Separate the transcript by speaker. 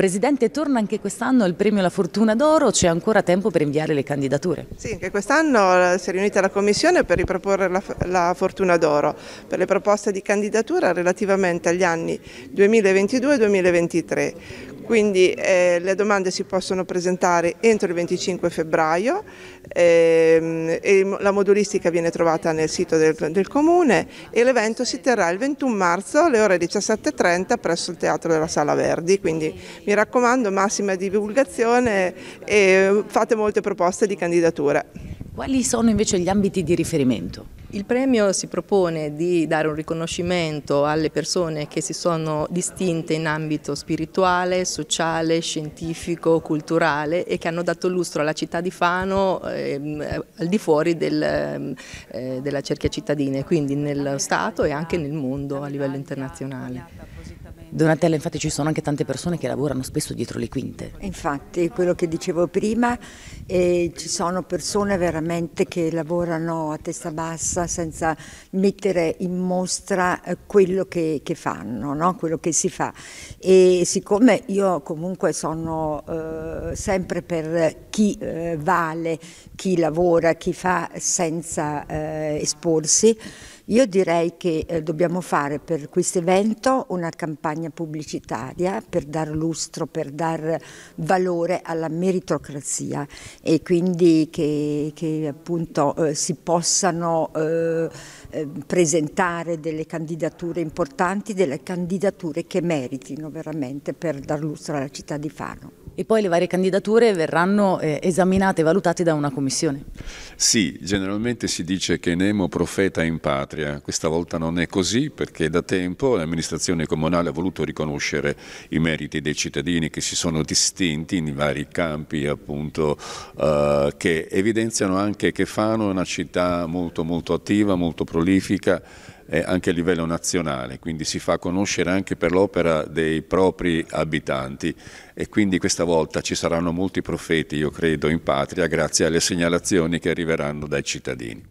Speaker 1: Presidente, torna anche quest'anno il premio La Fortuna d'Oro, c'è ancora tempo per inviare le candidature?
Speaker 2: Sì, anche quest'anno eh, si è riunita la Commissione per riproporre la, la Fortuna d'Oro per le proposte di candidatura relativamente agli anni 2022-2023 quindi eh, le domande si possono presentare entro il 25 febbraio ehm, e la modulistica viene trovata nel sito del, del Comune e l'evento si terrà il 21 marzo alle ore 17.30 presso il Teatro della Sala Verdi, quindi mi raccomando massima divulgazione e fate molte proposte di candidature. Quali sono invece gli ambiti di riferimento? Il premio si
Speaker 3: propone di dare un riconoscimento alle persone che si sono distinte in ambito spirituale, sociale, scientifico, culturale e che hanno dato lustro alla città di Fano ehm, al di fuori del, ehm, eh, della cerchia cittadina, quindi nello Stato e anche nel mondo a livello internazionale.
Speaker 1: Donatella, infatti ci sono anche tante persone che lavorano spesso dietro le quinte.
Speaker 4: Infatti, quello che dicevo prima, eh, ci sono persone veramente che lavorano a testa bassa senza mettere in mostra eh, quello che, che fanno, no? quello che si fa. E siccome io comunque sono eh, sempre per chi eh, vale, chi lavora, chi fa senza eh, esporsi, io direi che eh, dobbiamo fare per questo evento una campagna pubblicitaria per dar lustro, per dar valore alla meritocrazia e quindi che, che appunto eh, si possano eh, eh presentare delle candidature importanti, delle candidature che meritino veramente per dar lustro alla città di Fano e poi le varie candidature verranno eh, esaminate e
Speaker 1: valutate da una commissione.
Speaker 5: Sì, generalmente si dice che Nemo profeta in patria, questa volta non è così perché da tempo l'amministrazione comunale ha voluto riconoscere i meriti dei cittadini che si sono distinti in vari campi appunto eh, che evidenziano anche che Fano è una città molto molto attiva, molto prolifica anche a livello nazionale, quindi si fa conoscere anche per l'opera dei propri abitanti e quindi questa volta ci saranno molti profeti, io credo, in patria grazie alle segnalazioni che arriveranno dai cittadini.